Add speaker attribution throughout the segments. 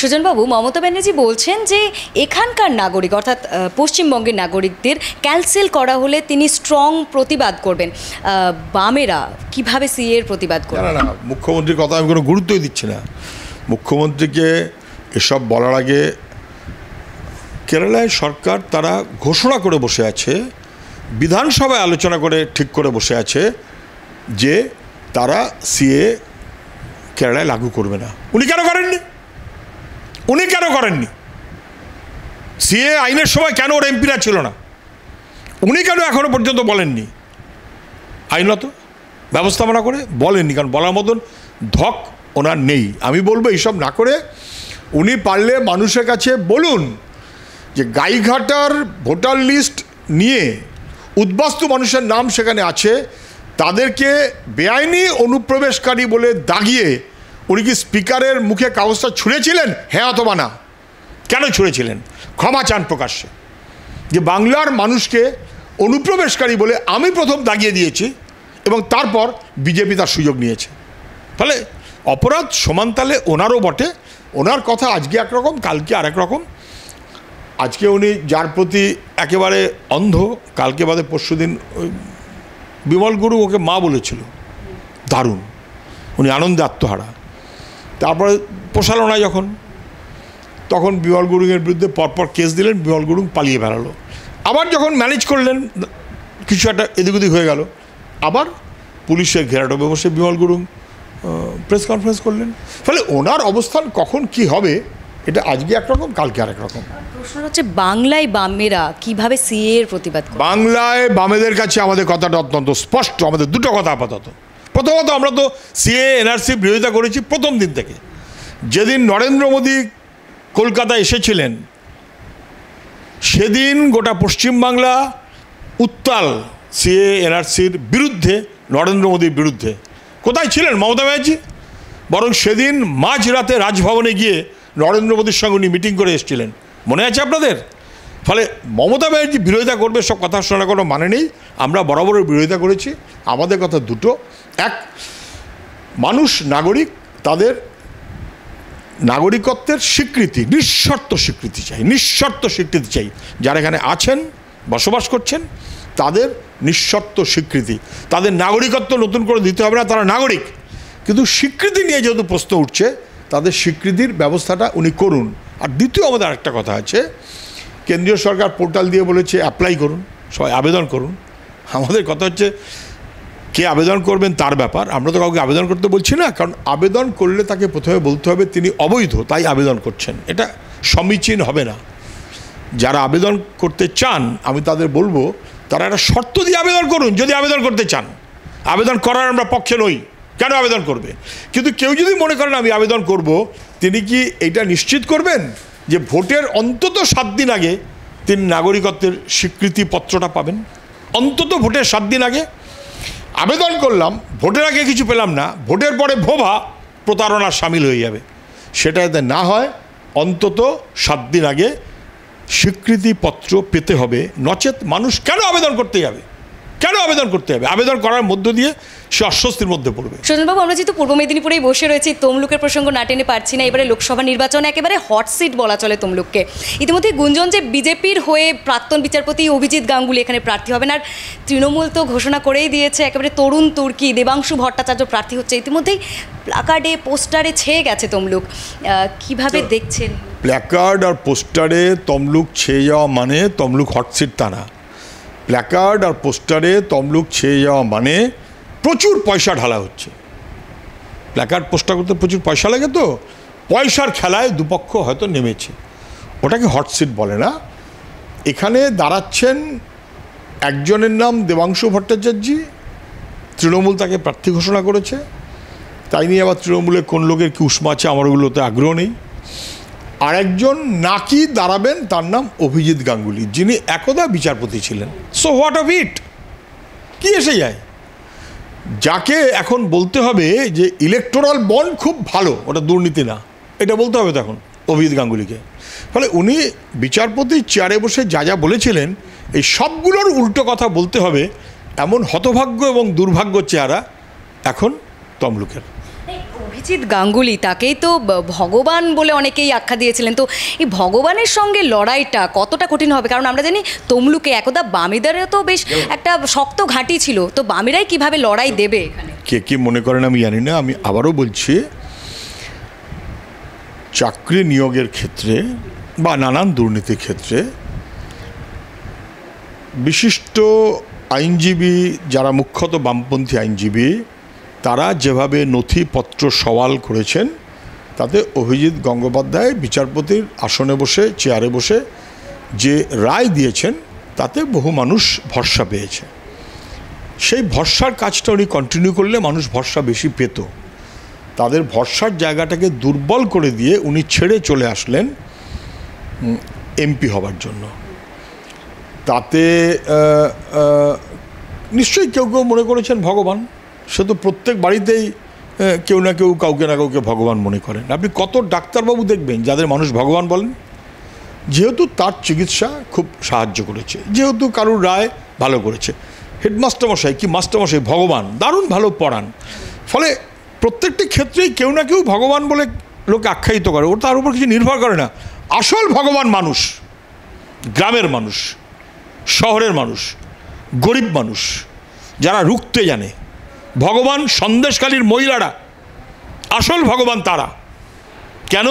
Speaker 1: সুজনবাবু মমতা ব্যানার্জি বলছেন যে এখানকার নাগরিক অর্থাৎ পশ্চিমবঙ্গের নাগরিকদের ক্যান্সেল করা হলে তিনি স্ট্রং প্রতিবাদ করবেন বামেরা কিভাবে সিএর প্রতিবাদ করবেন না না
Speaker 2: মুখ্যমন্ত্রীর কথা আমি কোনো গুরুত্বই দিচ্ছি না মুখ্যমন্ত্রীকে এসব বলার আগে কেরালায় সরকার তারা ঘোষণা করে বসে আছে বিধানসভায় আলোচনা করে ঠিক করে বসে আছে যে তারা সিএ কেরালায় লাগু করবে না
Speaker 1: উনি কেন করেননি
Speaker 2: উনি কেন করেননি সিএ আইনের সময় কেন ওর এমপিরা ছিল না উনি কেন এখনও পর্যন্ত বলেননি আইনত ব্যবস্থাপনা করে বলেননি কারণ বলার মতন ধক ওনার নেই আমি বলবো এইসব না করে উনি পারলে মানুষের কাছে বলুন যে গাইঘাটার ভোটার লিস্ট নিয়ে উদ্বাস্তু মানুষের নাম সেখানে আছে তাদেরকে বেআইনি অনুপ্রবেশকারী বলে দাগিয়ে উনি কি স্পিকারের মুখে কাগজটা ছুঁড়েছিলেন হ্যাঁ অথবা না কেন ছুঁড়েছিলেন ক্ষমা চান প্রকাশ্যে যে বাংলার মানুষকে অনুপ্রবেশকারী বলে আমি প্রথম দাগিয়ে দিয়েছি এবং তারপর বিজেপি তার সুযোগ নিয়েছে ফলে অপরাধ সমান তালে ওনারও বটে ওনার কথা আজকে একরকম কালকে আরেক রকম আজকে উনি যার প্রতি একেবারে অন্ধ কালকে বাদে পরশু দিন বিমল গুরু ওকে মা বলেছিল দারুণ উনি আনন্দে আত্মহারা তারপরে পোষালো না যখন তখন বিমল গুরুংয়ের বিরুদ্ধে পরপর কেস দিলেন বিমল গুরুং পালিয়ে বেড়ালো আবার যখন ম্যানেজ করলেন কিছু একটা এদিক ওদিক হয়ে গেল আবার পুলিশের ঘেরাটোবে বসে বিমল গুরুং প্রেস কনফারেন্স করলেন ফলে ওনার অবস্থান কখন কি হবে এটা আজকে একরকম কালকে আরেক রকম
Speaker 1: প্রশ্ন হচ্ছে বাংলায় বামেরা কিভাবে সিএ এর প্রতিবাদ
Speaker 2: বাংলায় বামেদের কাছে আমাদের কথাটা অত্যন্ত স্পষ্ট আমাদের দুটো কথা আপাতত প্রথমত আমরা তো সিএ এনআরসি বিরোধিতা করেছি প্রথম দিন থেকে যেদিন নরেন্দ্র মোদী কলকাতা এসেছিলেন সেদিন গোটা পশ্চিমবাংলা উত্তাল সিএ এনআরসির বিরুদ্ধে নরেন্দ্র মোদীর বিরুদ্ধে কোথায় ছিলেন মমতা ব্যানার্জি বরং সেদিন মাঝরাতে রাজভবনে গিয়ে নরেন্দ্র মোদীর সঙ্গে উনি মিটিং করে এসেছিলেন মনে আছে আপনাদের ফলে মমতা ব্যানার্জি বিরোধিতা করবে সব কথা শোনার কোনো মানে নেই আমরা বরাবরের বিরোধিতা করেছি আমাদের কথা দুটো এক মানুষ নাগরিক তাদের নাগরিকত্বের স্বীকৃতি নিঃশর্ত স্বীকৃতি চাই নিঃশর্ত স্বীকৃতি চাই যারা এখানে আছেন বসবাস করছেন তাদের নিঃশর্ত স্বীকৃতি তাদের নাগরিকত্ব নতুন করে দিতে হবে না তারা নাগরিক কিন্তু স্বীকৃতি নিয়ে যেহেতু প্রশ্ন উঠছে তাদের স্বীকৃতির ব্যবস্থাটা উনি করুন আর দ্বিতীয় আমাদের আরেকটা কথা আছে কেন্দ্রীয় সরকার পোর্টাল দিয়ে বলেছে অ্যাপ্লাই করুন সবাই আবেদন করুন আমাদের কথা হচ্ছে কে আবেদন করবেন তার ব্যাপার আমরা তো কাউকে আবেদন করতে বলছি না কারণ আবেদন করলে তাকে প্রথমে বলতে হবে তিনি অবৈধ তাই আবেদন করছেন এটা সমীচীন হবে না যারা আবেদন করতে চান আমি তাদের বলবো তারা একটা শর্ত দিয়ে আবেদন করুন যদি আবেদন করতে চান আবেদন করার আমরা পক্ষে নই কেন আবেদন করবে কিন্তু কেউ যদি মনে করেন আমি আবেদন করব তিনি কি এটা নিশ্চিত করবেন যে ভোটের অন্তত সাত দিন আগে তিনি নাগরিকত্বের স্বীকৃতি পত্রটা পাবেন অন্তত ভোটের সাত দিন আগে আবেদন করলাম ভোটের আগে কিছু পেলাম না ভোটের পরে ভোভা প্রতারণা সামিল হয়ে যাবে সেটা যাতে না হয় অন্তত সাত দিন আগে স্বীকৃতিপত্র পেতে হবে নচেত মানুষ কেন আবেদন করতে যাবে কেন আবেদন করতে হবে আবেদন করার মধ্য দিয়ে সে অস্বস্তির মধ্যে
Speaker 1: পড়বে সুন্দরবাবু আমরা যেহেতু পূর্ব মেদিনীপুরেই বসে রয়েছি তমলুকের প্রসঙ্গ না টেনে পারছি না এবারে লোকসভা নির্বাচনে একেবারে হট সিট বলা চলে তমলুককে ইতিমধ্যে গুঞ্জন যে বিজেপির হয়ে প্রাক্তন বিচারপতি অভিজিৎ গাঙ্গুলি এখানে প্রার্থী হবেন আর তৃণমূল তো ঘোষণা করেই দিয়েছে একেবারে তরুণ তুর্কি দেবাংশু ভট্টাচার্য প্রার্থী হচ্ছে ইতিমধ্যেই প্লাকার্ডে পোস্টারে ছেয়ে গেছে তমলুক কিভাবে দেখছেন
Speaker 2: প্ল্যাকার্ড আর পোস্টারে তমলুক ছেয়ে যাওয়া মানে তমলুক হট সিট তা না প্ল্যাকার্ড আর পোস্টারে তমলুক ছেয়ে যাওয়া মানে প্রচুর পয়সা ঢালা হচ্ছে প্ল্যাকার্ড পোস্টার করতে প্রচুর পয়সা লাগে তো পয়সার খেলায় দুপক্ষ হয়তো নেমেছে ওটাকে হটসিট বলে না এখানে দাঁড়াচ্ছেন একজনের নাম দেবাংশু ভট্টাচার্য তৃণমূল তাকে প্রার্থী ঘোষণা করেছে তাই নিয়ে আবার তৃণমূলে কোন লোকের কি উষ্মা আছে আমার ওগুলোতে আগ্রহ নেই আরেকজন নাকি দাঁড়াবেন তার নাম অভিজিৎ গাঙ্গুলি যিনি একদা বিচারপতি ছিলেন সো হোয়াট অফ ইট কি এসে যায় যাকে এখন বলতে হবে যে ইলেকটোরাল বন্ড খুব ভালো ওটা দুর্নীতি না এটা বলতে হবে তখন অভিজিৎ গাঙ্গুলিকে ফলে উনি বিচারপতি চেয়ারে বসে যা যা বলেছিলেন এই সবগুলোর উল্টো কথা বলতে হবে এমন হতভাগ্য এবং দুর্ভাগ্য চেহারা এখন তমলুকের
Speaker 1: অভিজিৎ গাঙ্গুলি তাকেই তো ভগবান বলে অনেকেই আখ্যা দিয়েছিলেন তো এই ভগবানের সঙ্গে লড়াইটা কতটা কঠিন হবে কারণ আমরা জানি তমলুকে একদা বামিদারেও তো বেশ একটা শক্ত ঘাঁটি ছিল তো বামিরাই কিভাবে লড়াই দেবে
Speaker 2: কে কে মনে করেন আমি জানি না আমি আবারও বলছি চাকরি নিয়োগের ক্ষেত্রে বা নানান দুর্নীতির ক্ষেত্রে বিশিষ্ট আইনজীবী যারা মুখ্যত বামপন্থী আইনজীবী তারা যেভাবে নথিপত্র সওয়াল করেছেন তাতে অভিজিৎ গঙ্গোপাধ্যায় বিচারপতির আসনে বসে চেয়ারে বসে যে রায় দিয়েছেন তাতে বহু মানুষ ভরসা পেয়েছে সেই ভরসার কাজটা উনি কন্টিনিউ করলে মানুষ ভরসা বেশি পেত তাদের ভরসার জায়গাটাকে দুর্বল করে দিয়ে উনি ছেড়ে চলে আসলেন এমপি হবার জন্য তাতে নিশ্চয়ই কেউ কেউ মনে করেছেন ভগবান সে তো প্রত্যেক বাড়িতেই কেউ না কেউ কাউকে না কাউকে ভগবান মনে করেন আপনি কত ডাক্তারবাবু দেখবেন যাদের মানুষ ভগবান বলেন যেহেতু তার চিকিৎসা খুব সাহায্য করেছে যেহেতু কারুর রায় ভালো করেছে হেডমাস্টারমশাই কি মাস্টারমশাই ভগবান দারুণ ভালো পড়ান ফলে প্রত্যেকটি ক্ষেত্রেই কেউ না কেউ ভগবান বলে লোকে আখ্যায়িত করে ওর তার উপর কিছু নির্ভর করে না আসল ভগবান মানুষ গ্রামের মানুষ শহরের মানুষ গরিব মানুষ যারা রুখতে জানে ভগবান সন্দেশকালীর মহিলারা আসল ভগবান তারা কেন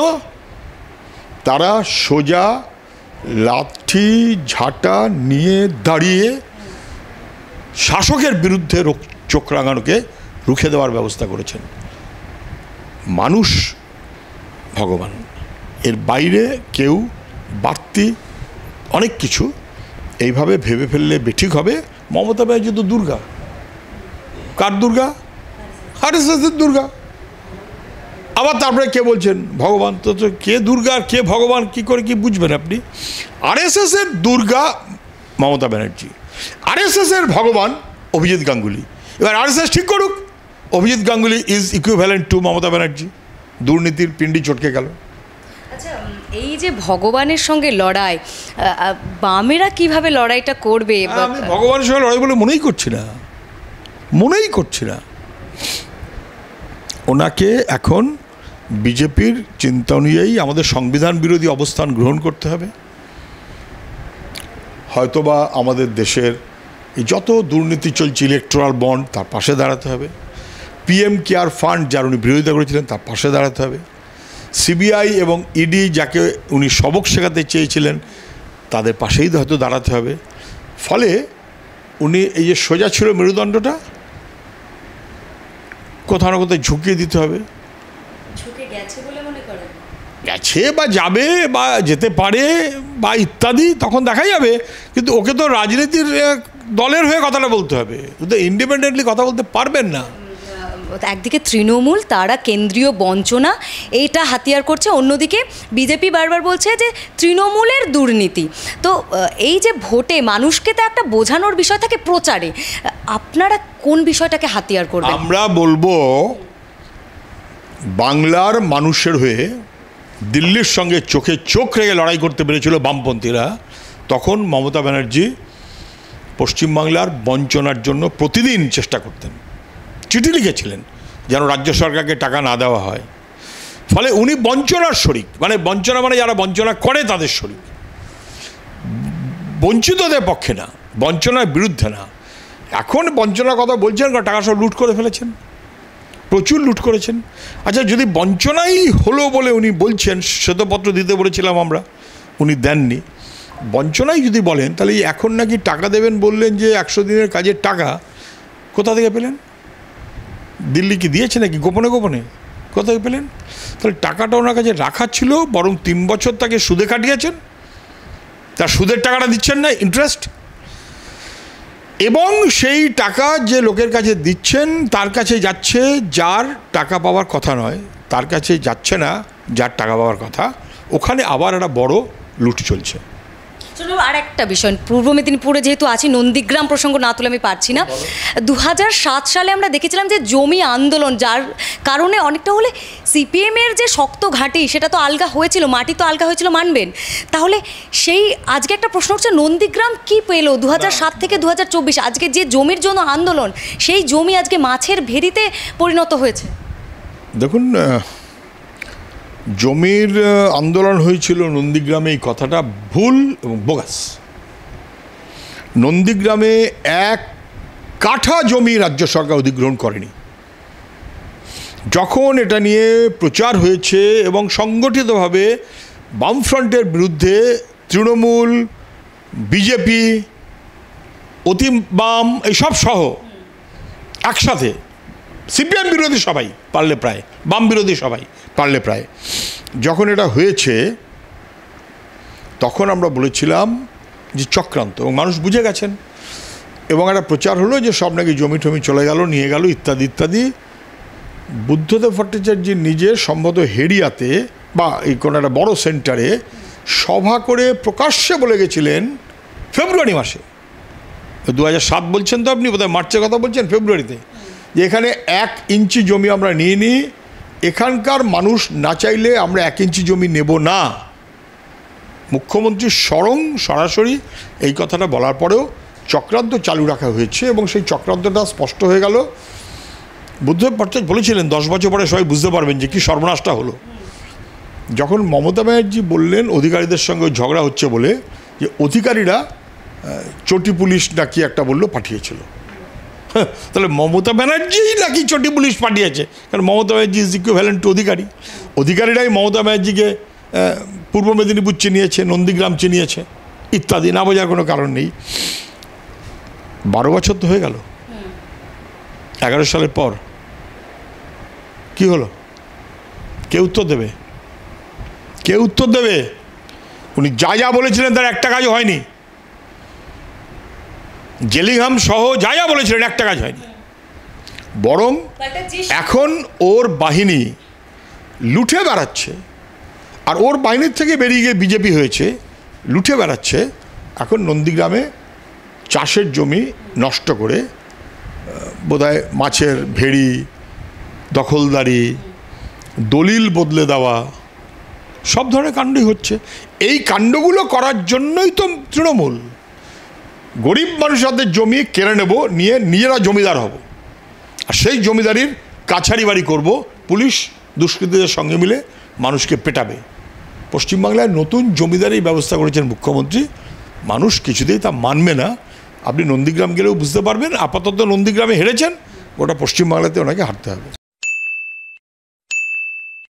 Speaker 2: তারা সোজা লাঠি ঝাঁটা নিয়ে দাঁড়িয়ে শাসকের বিরুদ্ধে চোখ রাঙানোকে রুখে দেওয়ার ব্যবস্থা করেছেন মানুষ ভগবান এর বাইরে কেউ বাড়তি অনেক কিছু এইভাবে ভেবে ফেললে বেঠিক হবে মমতা ব্যানার্জি তো দুর্গা কার দুর্গা হারেসের দুর্গা আবার তারপরে কে বলছেন ভগবান তো তো কে দুর্গা আর কে ভগবান কি করে কি বুঝবেন আপনি আরএসএসের দুর্গা মমতা ব্যানার্জি আরএসএসের ভগবান অভিজিৎ গাঙ্গুলি এবার আরএসএস ঠিক করুক Abhijit Ganguly is equivalent to Mamata Banerjee দুর্নীতির পিণ্ডি চটকে গেল
Speaker 1: আচ্ছা, এই যে ভগবানের সঙ্গে লড়াই বামেরা কিভাবে লড়াইটা করবে ভগবানের
Speaker 2: সঙ্গে লড়াই বলে মনেই করছি না মনেই করছি না ওনাকে এখন বিজেপির চিন্তা অনুযায়ী আমাদের সংবিধান বিরোধী অবস্থান গ্রহণ করতে হবে হয়তোবা আমাদের দেশের যত দুর্নীতি চলছে ইলেকট্রাল বন্ড তার পাশে দাঁড়াতে হবে পিএম কেয়ার ফান্ড যার উনি বিরোধিতা করেছিলেন তার পাশে দাঁড়াতে হবে সিবিআই এবং ইডি e যাকে উনি সবক শেখাতে চেয়েছিলেন তাদের পাশেই হয়তো দাঁড়াতে হবে ফলে উনি এই যে সোজা ছিল মেরুদণ্ডটা কোথাও না কোথাও ঝুঁকিয়ে দিতে হবে গেছে বা যাবে বা যেতে পারে বা ইত্যাদি তখন দেখা যাবে কিন্তু ওকে তো রাজনীতির দলের হয়ে কথাটা বলতে হবে কিন্তু ইন্ডিপেন্ডেন্টলি কথা বলতে পারবেন না
Speaker 1: একদিকে তৃণমূল তারা কেন্দ্রীয় বঞ্চনা এইটা হাতিয়ার করছে অন্যদিকে বিজেপি বারবার বলছে যে তৃণমূলের দুর্নীতি তো এই যে ভোটে মানুষকে তো একটা বোঝানোর বিষয় থাকে প্রচারে আপনারা কোন বিষয়টাকে হাতিয়ার করবেন আমরা
Speaker 2: বলবো বাংলার মানুষের হয়ে দিল্লির সঙ্গে চোখে চোখ রেখে লড়াই করতে পেরেছিল বামপন্থীরা তখন মমতা ব্যানার্জি পশ্চিমবাংলার বঞ্চনার জন্য প্রতিদিন চেষ্টা করতেন চিঠি লিখেছিলেন যেন রাজ্য সরকারকে টাকা না দেওয়া হয় ফলে উনি বঞ্চনার শরিক মানে বঞ্চনা মানে যারা বঞ্চনা করে তাদের শরিক বঞ্চিতদের পক্ষে না বঞ্চনার বিরুদ্ধে না এখন বঞ্চনার কথা বলছেন কারণ টাকা সব লুট করে ফেলেছেন প্রচুর লুট করেছেন আচ্ছা যদি বঞ্চনাই হলো বলে উনি বলছেন শ্বেতপত্র দিতে বলেছিলাম আমরা উনি দেননি বঞ্চনাই যদি বলেন তাহলে এখন নাকি টাকা দেবেন বললেন যে একশো দিনের কাজের টাকা কোথা থেকে পেলেন দিল্লি কি দিয়েছে নাকি গোপনে গোপনে কোথায় পেলেন তাহলে টাকাটা ওনার কাছে রাখা ছিল বরং তিন বছর তাকে সুদে কাটিয়েছেন তার সুদের টাকাটা দিচ্ছেন না ইন্টারেস্ট এবং সেই টাকা যে লোকের কাছে দিচ্ছেন তার কাছে যাচ্ছে যার টাকা পাওয়ার কথা নয় তার কাছে যাচ্ছে না যার টাকা পাওয়ার কথা ওখানে আবার একটা বড় লুট চলছে
Speaker 1: চলো আর একটা বিষয় পূর্ব মেদিনীপুরে যেহেতু আছি নন্দীগ্রাম প্রসঙ্গ না তুলে আমি পারছি না দু সালে আমরা দেখেছিলাম যে জমি আন্দোলন যার কারণে অনেকটা হলে সিপিএমের যে শক্ত ঘাঁটি সেটা তো আলগা হয়েছিল মাটি তো আলগা হয়েছিল মানবেন তাহলে সেই আজকে একটা প্রশ্ন হচ্ছে নন্দীগ্রাম কি পেল দু থেকে দু আজকে যে জমির জন্য আন্দোলন সেই জমি আজকে মাছের ভেরিতে পরিণত হয়েছে
Speaker 2: দেখুন জমির আন্দোলন হয়েছিল নন্দীগ্রামে এই কথাটা ভুল এবং বোগাস নন্দীগ্রামে এক কাঠা জমি রাজ্য সরকার অধিগ্রহণ করেনি যখন এটা নিয়ে প্রচার হয়েছে এবং সংগঠিতভাবে বামফ্রন্টের বিরুদ্ধে তৃণমূল বিজেপি অতি বাম এইসব সহ একসাথে সিপিএম বিরোধী সবাই পারলে প্রায় বাম বিরোধী সবাই পারলে প্রায় যখন এটা হয়েছে তখন আমরা বলেছিলাম যে চক্রান্ত এবং মানুষ বুঝে গেছেন এবং একটা প্রচার হলো যে সব নাকি জমি টমি চলে গেল নিয়ে গেল ইত্যাদি ইত্যাদি বুদ্ধদেব ভট্টাচার্যের নিজে সম্ভবত হেরিয়াতে বা এই কোনো একটা বড় সেন্টারে সভা করে প্রকাশ্যে বলে গেছিলেন ফেব্রুয়ারি মাসে দু হাজার সাত বলছেন তো আপনি বোধহয় মার্চের কথা বলছেন ফেব্রুয়ারিতে যে এখানে এক ইঞ্চি জমি আমরা নিয়ে নিই এখানকার মানুষ না চাইলে আমরা এক ইঞ্চি জমি নেব না মুখ্যমন্ত্রী স্বরং সরাসরি এই কথাটা বলার পরেও চক্রান্ত চালু রাখা হয়েছে এবং সেই চক্রান্তটা স্পষ্ট হয়ে গেল বুদ্ধদেব ভট্টাচ বলেছিলেন দশ বছর পরে সবাই বুঝতে পারবেন যে কী সর্বনাশটা হলো যখন মমতা ব্যানার্জি বললেন অধিকারীদের সঙ্গে ঝগড়া হচ্ছে বলে যে অধিকারীরা চটি পুলিশ নাকি একটা বললো পাঠিয়েছিল তাহলে মমতা ব্যানার্জিই নাকি চটি পুলিশ পাঠিয়েছে কারণ Mamata Banerjee is equivalent to Adhikari অধিকারীরাই মমতা ব্যানার্জিকে পূর্ব মেদিনীপুর চিনিয়েছে নন্দীগ্রাম চিনিয়েছে ইত্যাদি না বোঝার কোনো কারণ নেই বারো বছর তো হয়ে গেল এগারো সালের পর কি হলো কে উত্তর দেবে কে উত্তর দেবে উনি যা যা বলেছিলেন তার একটা কাজ হয়নি জেলিংহাম সহ যা যা বলেছিলেন একটা কাজ হয়নি বরং এখন ওর বাহিনী লুঠে বেড়াচ্ছে আর ওর বাহিনীর থেকে বেরিয়ে গিয়ে বিজেপি হয়েছে লুঠে বেড়াচ্ছে এখন নন্দীগ্রামে চাষের জমি নষ্ট করে বোধহয় মাছের ভেড়ি দখলদারি দলিল বদলে দেওয়া সব ধরনের কাণ্ডই হচ্ছে এই কাণ্ডগুলো করার জন্যই তো তৃণমূল গরিব মানুষদের জমি কেড়ে নেব নিয়ে নিজেরা জমিদার হব আর সেই জমিদারির কাছারি বাড়ি করব পুলিশ দুষ্কৃতীদের সঙ্গে মিলে মানুষকে পেটাবে পশ্চিমবাংলায় নতুন জমিদারি ব্যবস্থা করেছেন মুখ্যমন্ত্রী মানুষ কিছুতেই তা মানবে না আপনি নন্দীগ্রাম গেলেও বুঝতে পারবেন আপাতত নন্দীগ্রামে হেরেছেন ওটা পশ্চিমবাংলাতে ওনাকে হারতে হবে